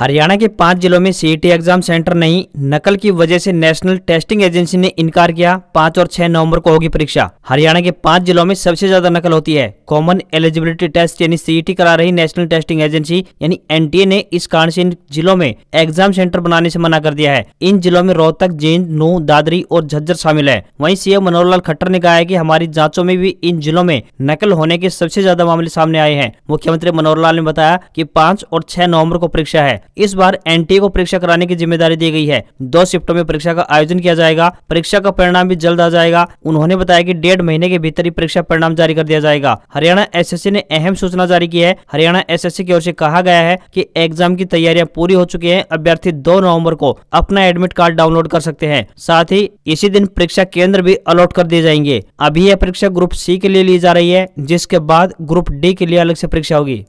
हरियाणा के पांच जिलों में सीईटी एग्जाम सेंटर नहीं नकल की वजह से नेशनल टेस्टिंग एजेंसी ने इनकार किया पाँच और छह नवंबर को होगी परीक्षा हरियाणा के पांच जिलों में सबसे ज्यादा नकल होती है कॉमन एलिजिबिलिटी टेस्ट यानी सीईटी e करा रही नेशनल टेस्टिंग एजेंसी यानी एनटीए ने इस कारण से इन जिलों में एग्जाम सेंटर बनाने से मना कर दिया है इन जिलों में रोहतक जींद नू दादरी और झज्जर शामिल है वही सीएम मनोहर लाल खट्टर ने कहा है की हमारी जाँचों में भी इन जिलों में नकल होने के सबसे ज्यादा मामले सामने आए हैं मुख्यमंत्री मनोहर लाल ने बताया की पाँच और छह नवम्बर को परीक्षा है इस बार एनटीए को परीक्षा कराने की जिम्मेदारी दी गई है दो शिफ्टों में परीक्षा का आयोजन किया जाएगा परीक्षा का परिणाम भी जल्द आ जाएगा उन्होंने बताया की डेढ़ महीने के भीतर ही परीक्षा परिणाम जारी कर दिया जाएगा हरियाणा एस ने अहम सूचना जारी की है हरियाणा एस की ओर से कहा गया है की एग्जाम की तैयारियां पूरी हो चुकी है अभ्यर्थी दो नवम्बर को अपना एडमिट कार्ड डाउनलोड कर सकते हैं साथ ही इसी दिन परीक्षा केंद्र भी अलॉट कर दिए जाएंगे अभी यह परीक्षा ग्रुप सी के लिए ली जा रही है जिसके बाद ग्रुप डी के लिए अलग से परीक्षा होगी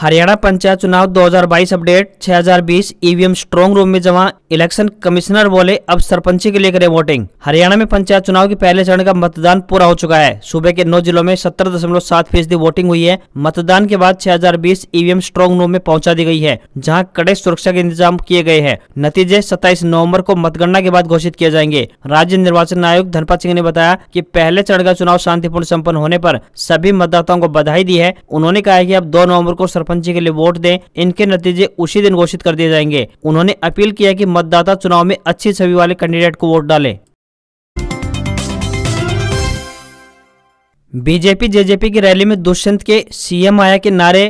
हरियाणा पंचायत चुनाव 2022 अपडेट 6020 ईवीएम स्ट्रॉन्ग रूम में जमा इलेक्शन कमिश्नर बोले अब सरपंची के लिए करें वोटिंग हरियाणा में पंचायत चुनाव के पहले चरण का मतदान पूरा हो चुका है सुबह के नौ जिलों में सत्तर दशमलव सात फीसदी वोटिंग हुई है मतदान के बाद 6020 ईवीएम स्ट्रॉन्ग रूम में पहुँचा दी गई है जहाँ कड़े सुरक्षा के इंतजाम किए गए हैं नतीजे सत्ताईस नवम्बर को मतगणना के बाद घोषित किए जाएंगे राज्य निर्वाचन आयुक्त धनपत सिंह ने बताया की पहले चरण का चुनाव शांतिपूर्ण सम्पन्न होने आरोप सभी मतदाताओं को बधाई दी है उन्होंने कहा की अब दो नवम्बर को सरपंच के लिए वोट दें इनके नतीजे उसी दिन घोषित कर दिए जाएंगे उन्होंने अपील किया कि मतदाता चुनाव में अच्छी छवि वाले कैंडिडेट को वोट डाले बीजेपी जेजेपी की रैली में दुष्यंत के सीएम आया के नारे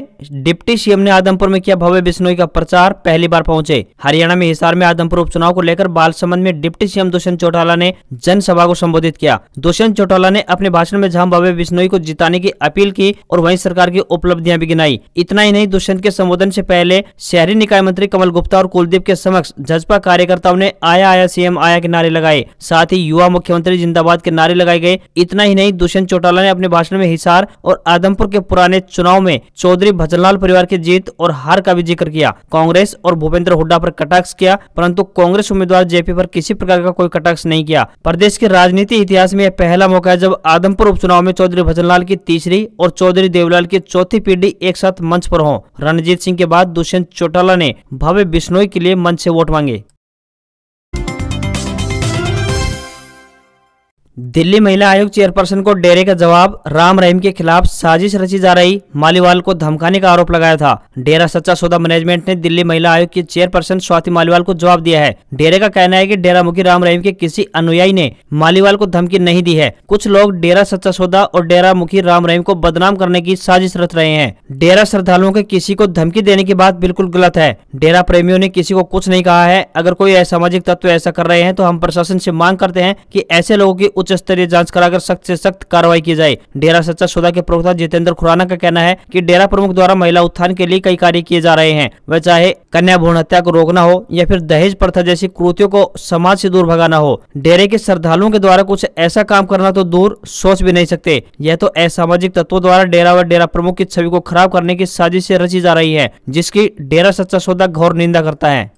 डिप्टी सीएम ने आदमपुर में किया भव्य बिश्नोई का प्रचार पहली बार पहुंचे हरियाणा में हिसार में आदमपुर उपचुनाव को लेकर बाल संबंध में डिप्टी सीएम दुष्यंत चौटाला ने जनसभा को संबोधित किया दुष्यंत चौटाला ने अपने भाषण में जहां भव्य बिश्नोई को जिताने की अपील की और वही सरकार की उपलब्धियां भी गिनाई इतना ही नहीं दुष्यंत के संबोधन ऐसी पहले शहरी निकाय मंत्री कमल गुप्ता और कुलदीप के समक्ष भाजपा कार्यकर्ताओं ने आया आया सीएम आया के नारे लगाए साथ ही युवा मुख्यमंत्री जिंदाबाद के नारे लगाए गए इतना ही नहीं दुष्यंत चौटाला ने अपने भाषण में हिसार और आदमपुर के पुराने चुनाव में चौधरी भजनलाल परिवार की जीत और हार का भी जिक्र किया कांग्रेस और भूपेंद्र हुड्डा पर कटाक्ष किया परंतु कांग्रेस उम्मीदवार जेपी पर किसी प्रकार का कोई कटाक्ष नहीं किया प्रदेश के राजनीति इतिहास में यह पहला मौका है जब आदमपुर उपचुनाव में चौधरी भजनलाल की तीसरी और चौधरी देवलाल की चौथी पीढ़ी एक साथ मंच पर हो रणजीत सिंह के बाद दुष्यंत चौटाला ने भव्य बिश्नोई के लिए मंच ऐसी वोट मांगे दिल्ली महिला आयोग चेयरपर्सन को डेरे का जवाब राम रहीम के खिलाफ साजिश रची जा रही मालीवाल को धमकाने का आरोप लगाया था डेरा सच्चा सौदा मैनेजमेंट ने दिल्ली महिला आयोग की चेयरपर्सन स्वाति मालीवाल को जवाब दिया है डेरे का कहना है कि डेरा मुखी राम रहीम के किसी अनुयायी ने मालीवाल को धमकी नहीं दी है कुछ लोग डेरा सच्चा सौदा और डेरा मुखी राम रहीम को बदनाम करने की साजिश रच रहे हैं डेरा श्रद्धालुओं के किसी को धमकी देने की बात बिल्कुल गलत है डेरा प्रेमियों ने किसी को कुछ नहीं कहा है अगर कोई असामाजिक तत्व ऐसा कर रहे हैं तो हम प्रशासन से मांग करते हैं की ऐसे लोगों की उच्च स्तरीय जांच कराकर सख्त से सख्त कार्रवाई की जाए डेरा सच्चा सौदा के प्रवक्ता जितेंद्र खुराना का कहना है कि डेरा प्रमुख द्वारा महिला उत्थान के लिए कई कार्य किए जा रहे हैं वह चाहे कन्या भ्रूण हत्या को रोकना हो या फिर दहेज प्रथा जैसी कृतियों को समाज से दूर भगाना हो डेरे के श्रद्धालुओं के द्वारा कुछ ऐसा काम करना तो दूर सोच भी नहीं सकते यह तो असामाजिक तत्वों द्वारा डेरा व डेरा प्रमुख की छवि को खराब करने की साजिश से रची जा रही है जिसकी डेरा सच्चा सौदा घोर निंदा करता है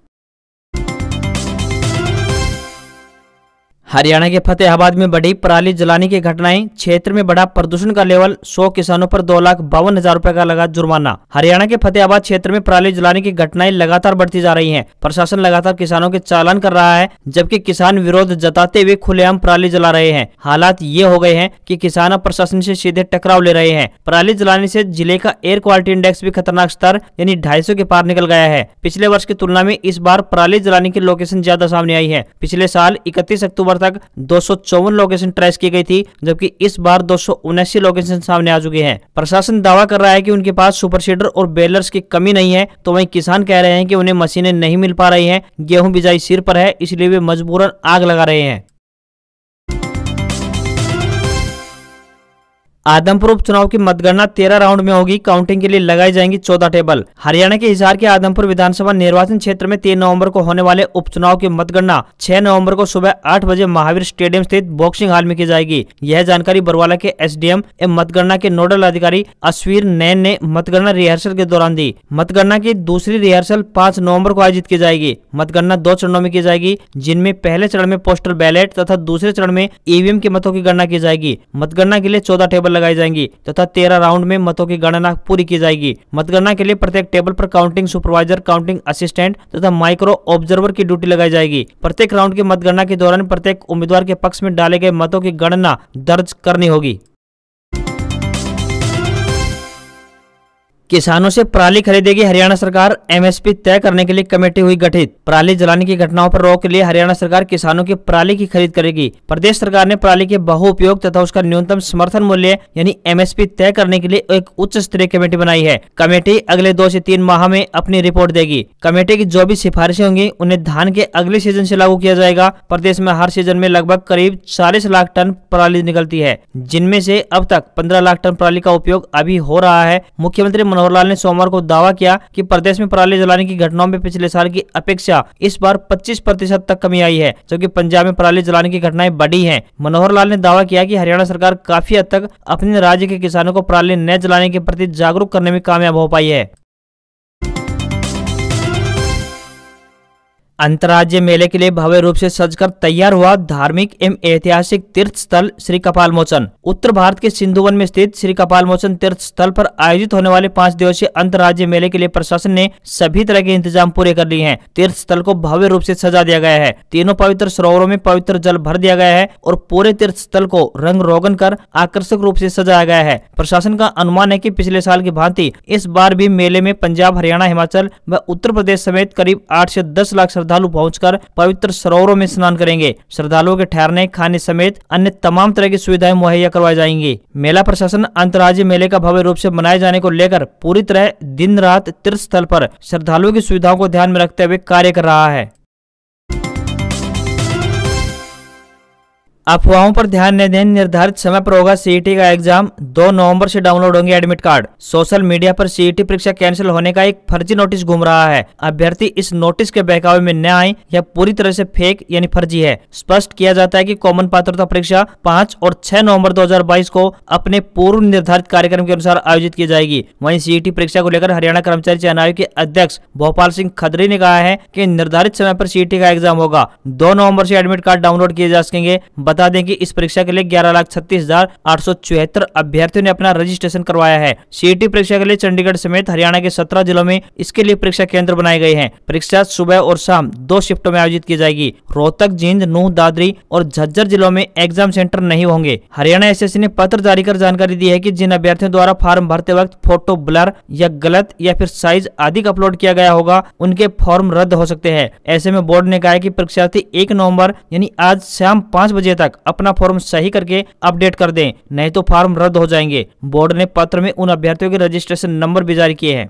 हरियाणा के फतेहाबाद में बढ़ी पराली जलाने की घटनाएं क्षेत्र में बढ़ा प्रदूषण का लेवल 100 किसानों पर दो लाख बावन हजार रूपए का लगा जुर्माना हरियाणा के फतेहाबाद क्षेत्र में पराली जलाने की घटनाएं लगातार बढ़ती जा रही हैं। प्रशासन लगातार किसानों के चालान कर रहा है जबकि किसान विरोध जताते हुए खुलेआम पराली जला रहे हैं हालात ये हो गए है की कि किसान अब प्रशासन ऐसी सीधे टकराव ले रहे हैं पराली जलाने ऐसी जिले का एयर क्वालिटी इंडेक्स भी खतरनाक स्तर यानी ढाई के पार निकल गया है पिछले वर्ष की तुलना में इस बार पराली जलाने की लोकेशन ज्यादा सामने आई है पिछले साल इकतीस अक्टूबर तक दो लोकेशन ट्रेस की गई थी जबकि इस बार दो लोकेशन सामने आ चुके हैं प्रशासन दावा कर रहा है कि उनके पास सुपर सीडर और बेलर्स की कमी नहीं है तो वहीं किसान कह रहे हैं कि उन्हें मशीनें नहीं मिल पा रही हैं गेहूं बिजाई सिर पर है इसलिए वे मजबूरन आग लगा रहे हैं आदमपुर उपचुनाव की मतगणना तेरह राउंड में होगी काउंटिंग के लिए लगाई जाएंगी चौदह टेबल हरियाणा के हिसार के आदमपुर विधानसभा निर्वाचन क्षेत्र में तीन नवंबर को होने वाले उपचुनाव की मतगणना छह नवंबर को सुबह आठ बजे महावीर स्टेडियम स्थित बॉक्सिंग हॉल में की जाएगी यह जानकारी बरवाला के एस एवं मतगणना के नोडल अधिकारी अश्वीर नैन ने मतगणना रिहर्सल के दौरान दी मतगणना की दूसरी रिहर्सल पाँच नवम्बर को आयोजित की जाएगी मतगणना दो चरणों में की जाएगी जिनमें पहले चरण में पोस्टल बैलेट तथा दूसरे चरण में ईवीएम के मतों की गणना की जाएगी मतगणना के लिए चौदह टेबल लगाई जाएंगी तथा तेरह राउंड में मतों की गणना पूरी की जाएगी मतगणना के लिए प्रत्येक टेबल पर काउंटिंग सुपरवाइजर काउंटिंग असिस्टेंट तथा माइक्रो ऑब्जर्वर की ड्यूटी लगाई जाएगी प्रत्येक राउंड की मतगणना के दौरान प्रत्येक उम्मीदवार के पक्ष में डाले गए मतों की गणना दर्ज करनी होगी किसानों से पराली खरीदेगी हरियाणा सरकार एमएसपी तय करने के लिए कमेटी हुई गठित पराली जलाने की घटनाओं पर रोक के लिए हरियाणा सरकार किसानों की पराली की खरीद करेगी प्रदेश सरकार ने पराली के बहु उपयोग तथा उसका न्यूनतम समर्थन मूल्य यानी एमएसपी तय करने के लिए एक उच्च स्तरीय कमेटी बनाई है कमेटी अगले दो ऐसी तीन माह में अपनी रिपोर्ट देगी कमेटी की जो भी सिफारिशें होंगी उन्हें धान के अगले सीजन ऐसी लागू किया जाएगा प्रदेश में हर सीजन में लगभग करीब चालीस लाख टन पराली निकलती है जिनमें ऐसी अब तक पंद्रह लाख टन पराली का उपयोग अभी हो रहा है मुख्यमंत्री मनोहर मनोहरलाल ने सोमवार को दावा किया कि प्रदेश में पराली जलाने की घटनाओं में पिछले साल की अपेक्षा इस बार 25 प्रतिशत तक कमी आई है जबकि पंजाब में पराली जलाने की घटनाएं बढ़ी हैं। लाल ने दावा किया कि हरियाणा सरकार काफी हद तक अपने राज्य के किसानों को पराली न जलाने के प्रति जागरूक करने में कामयाब हो पाई है अंतर्राज्य मेले के लिए भव्य रूप से सजकर तैयार हुआ धार्मिक एवं ऐतिहासिक तीर्थ स्थल श्री कपाल मोचन उत्तर भारत के सिंधुवन में स्थित श्री कपाल मोचन तीर्थ स्थल पर आयोजित होने वाले पाँच दिवसीय अंतर्राज्य मेले के लिए प्रशासन ने सभी तरह के इंतजाम पूरे कर लिए हैं तीर्थ स्थल को भव्य रूप से सजा दिया गया है तीनों पवित्र सरोवरों में पवित्र जल भर दिया गया है और पूरे तीर्थ स्थल को रंग रोगन कर आकर्षक रूप से सजाया गया है प्रशासन का अनुमान है की पिछले साल की भांति इस बार भी मेले में पंजाब हरियाणा हिमाचल व उत्तर प्रदेश समेत करीब आठ ऐसी दस लाख श्रद्धा श्रद्धालु पहुंचकर पवित्र सरोवरों में स्नान करेंगे श्रद्धालुओं के ठहरने खाने समेत अन्य तमाम तरह की सुविधाएं मुहैया करवाई जाएंगी मेला प्रशासन अंतर्राज्य मेले का भव्य रूप से मनाए जाने को लेकर पूरी तरह दिन रात तीर्थ स्थल पर श्रद्धालुओं की सुविधाओं को ध्यान में रखते हुए कार्य कर रहा है अफवाहों पर ध्यान न दें निर्धारित समय पर होगा सीईटी e का एग्जाम 2 नवंबर से डाउनलोड होंगे एडमिट कार्ड सोशल मीडिया पर सीईटी e परीक्षा कैंसिल होने का एक फर्जी नोटिस घूम रहा है अभ्यर्थी इस नोटिस के बहकावे में न आए यह पूरी तरह से फेक यानी फर्जी है स्पष्ट किया जाता है कि कॉमन पात्रता परीक्षा पाँच और छह नवम्बर दो को अपने पूर्व निर्धारित कार्यक्रम के अनुसार आयोजित की जाएगी वही सीईटी e परीक्षा को लेकर हरियाणा कर्मचारी चयन आयोग के अध्यक्ष भोपाल सिंह खदरी ने कहा है की निर्धारित समय आरोप सीईटी का एग्जाम होगा दो नवम्बर ऐसी एडमिट कार्ड डाउनलोड किए जा सकेंगे बता दें कि इस परीक्षा के लिए ग्यारह लाख छत्तीस हजार आठ सौ चौहत्तर अभ्यर्थियों ने अपना रजिस्ट्रेशन करवाया है सीईटी परीक्षा के लिए चंडीगढ़ समेत हरियाणा के सत्रह जिलों में इसके लिए परीक्षा केंद्र बनाए गए हैं परीक्षा सुबह और शाम दो शिफ्टों में आयोजित की जाएगी रोहतक जींद नूह दादरी और झज्जर जिलों में एग्जाम सेंटर नहीं होंगे हरियाणा एस ने पत्र जारी कर जानकारी दी है की जिन अभ्यर्थियों द्वारा फॉर्म भरते वक्त फोटो ब्लर या गलत या फिर साइज अधिक अपलोड किया गया होगा उनके फॉर्म रद्द हो सकते हैं ऐसे में बोर्ड ने कहा कि परीक्षार्थी एक नवम्बर यानी आज शाम पाँच बजे तक अपना फॉर्म सही करके अपडेट कर दें नहीं तो फॉर्म रद्द हो जाएंगे बोर्ड ने पत्र में उन अभ्यर्थियों के रजिस्ट्रेशन नंबर भी जारी किए हैं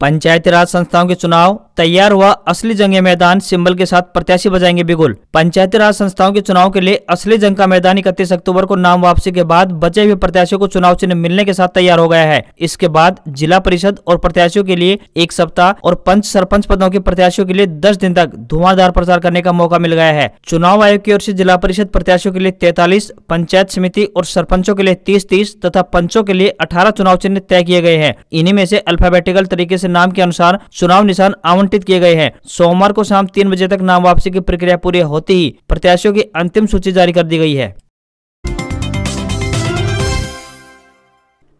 पंचायती राज संस्थाओं के चुनाव तैयार हुआ असली जंग मैदान सिंबल के साथ प्रत्याशी बजाएंगे बिगुल पंचायती राज संस्थाओं के चुनाव के लिए असली जंग का मैदान इकतीस अक्टूबर को नाम वापसी के बाद बचे हुए प्रत्याशियों को चुनाव चिन्ह मिलने के साथ तैयार हो गया है इसके बाद जिला परिषद और प्रत्याशियों के लिए एक सप्ताह और पंच सरपंच पदों के प्रत्याशियों के लिए दस दिन तक धुआंधार प्रचार करने का मौका मिल गया है चुनाव आयोग की ओर से जिला परिषद प्रत्याशियों के लिए तैतालीस पंचायत समिति और सरपंचों के लिए तीस तीस तथा पंचों के लिए अठारह चुनाव चिन्ह तय किए गए हैं इन्हीं में से अल्फाबेटिकल तरीके ऐसी से नाम के अनुसार चुनाव निशान आवंटित किए गए हैं सोमवार को शाम तीन बजे तक नाम वापसी की प्रक्रिया पूरी होती ही प्रत्याशियों की अंतिम सूची जारी कर दी गई है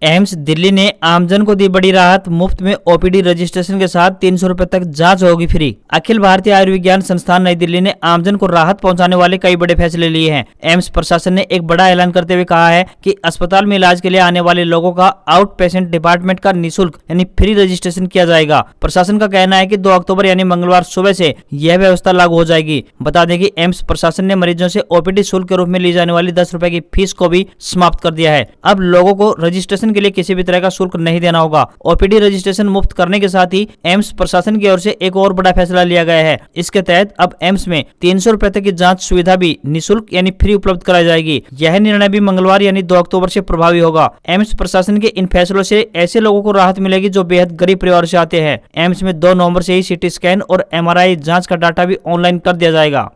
एम्स दिल्ली ने आमजन को दी बड़ी राहत मुफ्त में ओपीडी रजिस्ट्रेशन के साथ तीन सौ तक जांच होगी फ्री अखिल भारतीय आयुर्विज्ञान संस्थान नई दिल्ली ने आमजन को राहत पहुंचाने वाले कई बड़े फैसले लिए हैं एम्स प्रशासन ने एक बड़ा ऐलान करते हुए कहा है कि अस्पताल में इलाज के लिए आने वाले लोगों का आउट पेशेंट डिपार्टमेंट का निःशुल्क यानी फ्री रजिस्ट्रेशन किया जाएगा प्रशासन का कहना है की दो अक्टूबर यानी मंगलवार सुबह ऐसी यह व्यवस्था लागू हो जाएगी बता दें की एम्स प्रशासन ने मरीजों ऐसी ओपीडी शुल्क के रूप में ली जाने वाली दस की फीस को भी समाप्त कर दिया है अब लोगों को रजिस्ट्रेशन रजिस्ट्रेशन के लिए किसी भी तरह का शुल्क नहीं देना होगा ओपीडी रजिस्ट्रेशन मुफ्त करने के साथ ही एम्स प्रशासन की ओर से एक और बड़ा फैसला लिया गया है इसके तहत अब एम्स में तीन सौ रूपए तक की जाँच सुविधा भी निःशुल्क यानी फ्री उपलब्ध कराई जाएगी यह निर्णय भी मंगलवार यानी दो अक्टूबर ऐसी प्रभावी होगा एम्स प्रशासन के इन फैसलों ऐसी ऐसे लोगों को राहत मिलेगी जो बेहद गरीब परिवार ऐसी आते हैं एम्स में दो नवम्बर ऐसी ही सिटी स्कैन और एमआरआई जांच का डाटा भी ऑनलाइन कर दिया जाएगा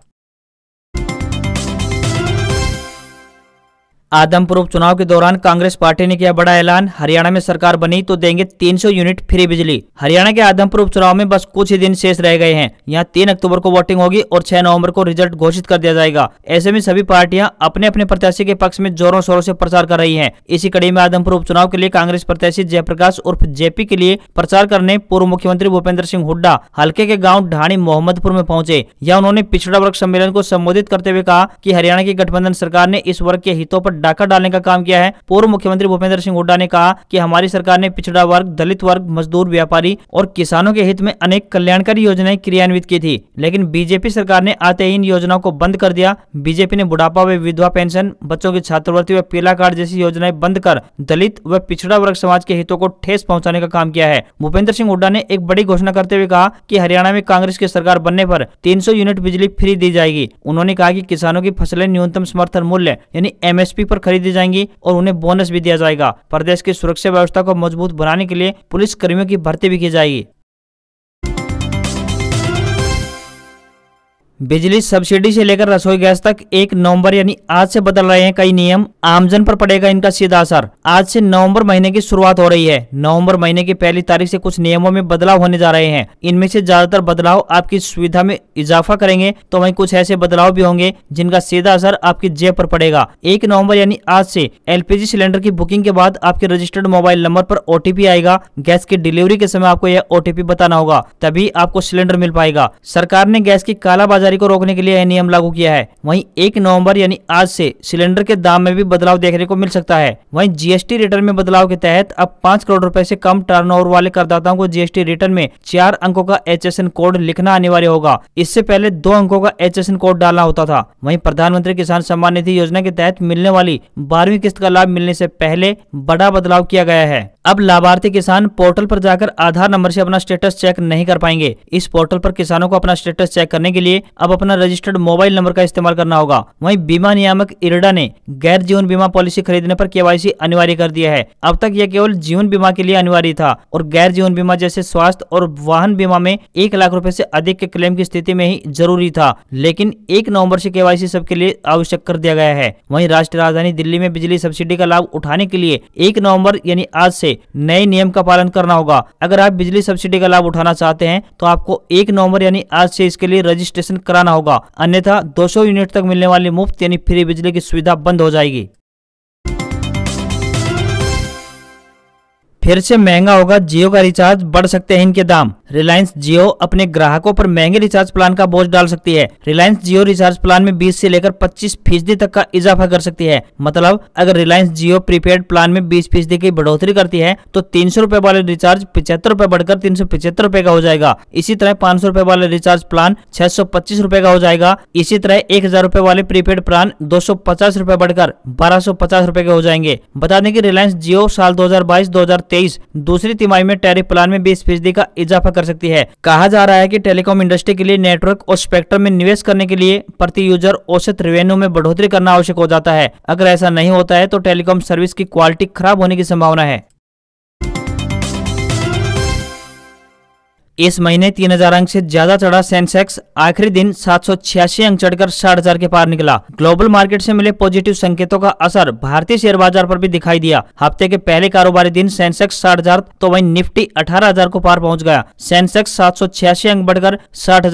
आदमपुर उपचुनाव के दौरान कांग्रेस पार्टी ने किया बड़ा ऐलान हरियाणा में सरकार बनी तो देंगे 300 यूनिट फ्री बिजली हरियाणा के आदमपुर उपचुनाव में बस कुछ ही दिन शेष रह गए हैं यहां तीन अक्टूबर को वोटिंग होगी और 6 नवंबर को रिजल्ट घोषित कर दिया जाएगा ऐसे में सभी पार्टियां अपने अपने प्रत्याशी के पक्ष में जोरों शोरों ऐसी प्रचार कर रही है इसी कड़ी में आदमपुर उपचुनाव के लिए कांग्रेस प्रत्याशी जयप्रकाश उर्फ जेपी के लिए प्रचार करने पूर्व मुख्यमंत्री भूपेंद्र सिंह हुड्डा हल्के के गाँव ढाणी मोहम्मदपुर में पहुंचे यहाँ उन्होंने पिछड़ा वर्ग सम्मेलन को संबोधित करते हुए कहा की हरियाणा की गठबंधन सरकार ने इस वर्ग के हितों आरोप डाका डालने का काम किया है पूर्व मुख्यमंत्री भूपेंद्र सिंह हुड्डा ने कहा कि हमारी सरकार ने पिछड़ा वर्ग दलित वर्ग मजदूर व्यापारी और किसानों के हित में अनेक कल्याणकारी योजनाएं क्रियान्वित की थी लेकिन बीजेपी सरकार ने आते ही इन योजनाओं को बंद कर दिया बीजेपी ने बुढ़ापा व विधवा पेंशन बच्चों की छात्रवृत्ति व पीला कार्ड जैसी योजनाएं बंद कर दलित व पिछड़ा वर्ग समाज के हितों को ठेस पहुँचाने का काम किया है भूपेंद्र सिंह हुड्डा ने एक बड़ी घोषणा करते हुए कहा कि हरियाणा में कांग्रेस की सरकार बनने पर 300 यूनिट बिजली फ्री दी जाएगी उन्होंने कहा कि किसानों की फसलें न्यूनतम समर्थन मूल्य यानी एमएसपी पर खरीदी जाएंगी और उन्हें बोनस भी दिया जाएगा प्रदेश की सुरक्षा व्यवस्था को मजबूत बनाने के लिए पुलिस कर्मियों की भर्ती भी की जाएगी बिजली सब्सिडी से लेकर रसोई गैस तक एक नवंबर यानी आज से बदल रहे हैं कई नियम आमजन पर पड़ेगा इनका सीधा असर आज से नवंबर महीने की शुरुआत हो रही है नवंबर महीने की पहली तारीख से कुछ नियमों में बदलाव होने जा रहे हैं इनमें से ज्यादातर बदलाव आपकी सुविधा में इजाफा करेंगे तो वही कुछ ऐसे बदलाव भी होंगे जिनका सीधा असर आपकी जेब पर पड़ेगा एक नवम्बर यानी आज से एल सिलेंडर की बुकिंग के बाद आपके रजिस्टर्ड मोबाइल नंबर पर ओ आएगा गैस की डिलीवरी के समय आपको यह ओटीपी बताना होगा तभी आपको सिलेंडर मिल पाएगा सरकार ने गैस की काला आवाजाही को रोकने के लिए यह नियम लागू किया है वहीं एक नवम्बर यानी आज से सिलेंडर के दाम में भी बदलाव देखने को मिल सकता है वहीं जीएसटी रिटर्न में बदलाव के तहत अब पाँच करोड़ रूपए ऐसी कम टर्नओवर वाले करदाताओं को जीएसटी रिटर्न में चार अंकों का एच कोड लिखना अनिवार्य होगा इससे पहले दो अंकों का एच कोड डालना होता था वही प्रधानमंत्री किसान सम्मान निधि योजना के तहत मिलने वाली बारहवीं किस्त का लाभ मिलने ऐसी पहले बड़ा बदलाव किया गया है अब लाभार्थी किसान पोर्टल पर जाकर आधार नंबर से अपना स्टेटस चेक नहीं कर पाएंगे इस पोर्टल पर किसानों को अपना स्टेटस चेक करने के लिए अब अपना रजिस्टर्ड मोबाइल नंबर का इस्तेमाल करना होगा वहीं बीमा नियामक इरडा ने गैर जीवन बीमा पॉलिसी खरीदने पर केवाईसी अनिवार्य कर दिया है अब तक यह केवल जीवन बीमा के लिए अनिवार्य था और गैर जीवन बीमा जैसे स्वास्थ्य और वाहन बीमा में एक लाख रूपए ऐसी अधिक के क्लेम की स्थिति में ही जरूरी था लेकिन एक नवम्बर ऐसी के सबके लिए आवश्यक कर दिया गया है वही राष्ट्रीय राजधानी दिल्ली में बिजली सब्सिडी का लाभ उठाने के लिए एक नवम्बर यानी आज ऐसी नए नियम का पालन करना होगा अगर आप बिजली सब्सिडी का लाभ उठाना चाहते हैं तो आपको एक नवम्बर यानी आज से इसके लिए रजिस्ट्रेशन कराना होगा अन्यथा 200 यूनिट तक मिलने वाली मुफ्त यानी फ्री बिजली की सुविधा बंद हो जाएगी फिर से महंगा होगा जियो का रिचार्ज बढ़ सकते हैं इनके दाम रिलायंस जियो अपने ग्राहकों पर महंगे रिचार्ज प्लान का बोझ डाल सकती है रिलायंस जियो रिचार्ज प्लान में 20 से लेकर 25 फीसदी तक का इजाफा कर सकती है मतलब अगर रिलायंस जियो प्रीपेड प्लान में 20 फीसदी की बढ़ोतरी करती है तो तीन सौ वाले रिचार्ज पिछहत्तर रूपए बढ़कर तीन सौ रूपए का हो जाएगा इसी तरह पाँच सौ वाले रिचार्ज प्लान छह सौ पच्चीस का हो जाएगा इसी तरह एक हजार रूपए वाले प्रीपेड प्लान दो सौ पचास रूपए बढ़कर बारह सौ पचास के हो जाएंगे बता दें की रिलायंस जियो साल दो हजार बाईस दो हजार तेईस दूसरी तिमाही में टैरिफ प्लान में बीस फीसदी का इजाफा कर सकती है कहा जा रहा है की टेलीकॉम इंडस्ट्री के लिए नेटवर्क और स्पेक्ट्रम में निवेश करने के लिए प्रति यूजर औसत रेवेन्यू में बढ़ोतरी करना आवश्यक हो जाता है अगर ऐसा नहीं होता है तो टेलीकॉम सर्विस की क्वालिटी खराब होने की संभावना है इस महीने 3000 अंक से ज्यादा चढ़ा सेंसेक्स आखिरी दिन सात अंक चढ़कर साठ के पार निकला ग्लोबल मार्केट से मिले पॉजिटिव संकेतों का असर भारतीय शेयर बाजार पर भी दिखाई दिया हफ्ते के पहले कारोबारी दिन सेंसेक्स साठ हजार तो वहीं निफ्टी अठारह हजार को पार पहुंच गया सेंसेक्स सात अंक बढ़कर साठ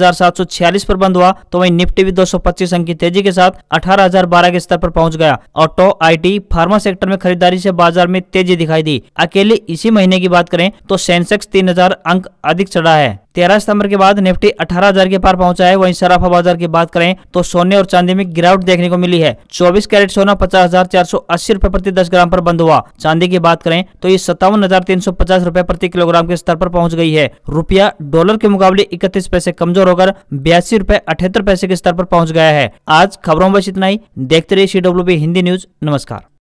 पर बंद हुआ तो वही निफ्टी भी पच्चीस अंक की तेजी के साथ बारह के स्तर पर पहुंच गया ऑटो टी फार्मा सेक्टर में खरीदारी से बाजार में तेजी दिखाई दी अकेले इसी महीने की बात करें तो सेंसेक्स हजार अंक अधिक चढ़ा है तेरह सितंबर के बाद निफ्टी अठारह हजार के पार पहुंचा है वहीं सराफा बाजार की बात करें तो सोने और चांदी में गिरावट देखने को मिली है 24 कैरेट सोना पचास हजार चार सौ अस्सी रूपए प्रति दस ग्राम पर बंद हुआ चांदी की बात करें तो ये सत्तावन हजार तीन सौ पचास रूपए प्रति किलोग्राम के स्तर पर पहुंच गई है रुपया डॉलर के मुकाबले इकतीस पैसे कमजोर होकर बयासी रूपए अठहत्तर पैसे के स्तर आरोप पहुँच गया है आज खबरों में इतना ही देखते रहिए सी हिंदी न्यूज नमस्कार